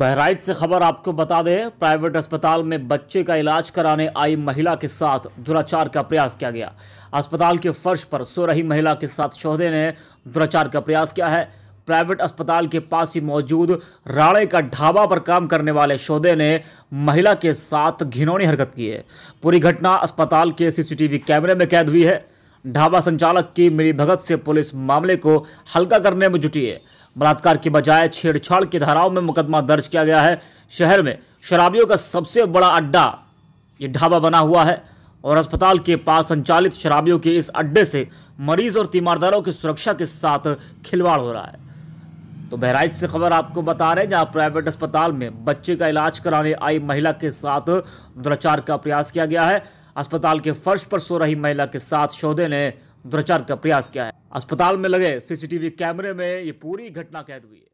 बहराइच से खबर आपको बता दें प्राइवेट अस्पताल में बच्चे का इलाज कराने आई महिला के साथ दुराचार का प्रयास किया गया अस्पताल के फर्श पर सो रही महिला के साथ चौधे ने दुराचार का प्रयास किया है प्राइवेट अस्पताल के पास ही मौजूद राड़े का ढाबा पर काम करने वाले शोधे ने महिला के साथ घिनौनी हरकत की है पूरी घटना अस्पताल के सीसीटीवी कैमरे में कैद हुई है ढाबा संचालक की मिली भगत से पुलिस मामले को हल्का करने में जुटी है बलात्कार के बजाय छेड़छाड़ की धाराओं में मुकदमा दर्ज किया गया है शहर में शराबियों का सबसे बड़ा अड्डा ये ढाबा बना हुआ है और अस्पताल के पास संचालित शराबियों के इस अड्डे से मरीज और तीमारदारों की सुरक्षा के साथ खिलवाड़ हो रहा है तो बहराइच से खबर आपको बता रहे हैं जहां प्राइवेट अस्पताल में बच्चे का इलाज कराने आई महिला के साथ दुराचार का प्रयास किया गया है अस्पताल के फर्श पर सो रही महिला के साथ शोधे ने दुराचार का प्रयास किया है अस्पताल में लगे सीसीटीवी कैमरे में ये पूरी घटना कैद हुई है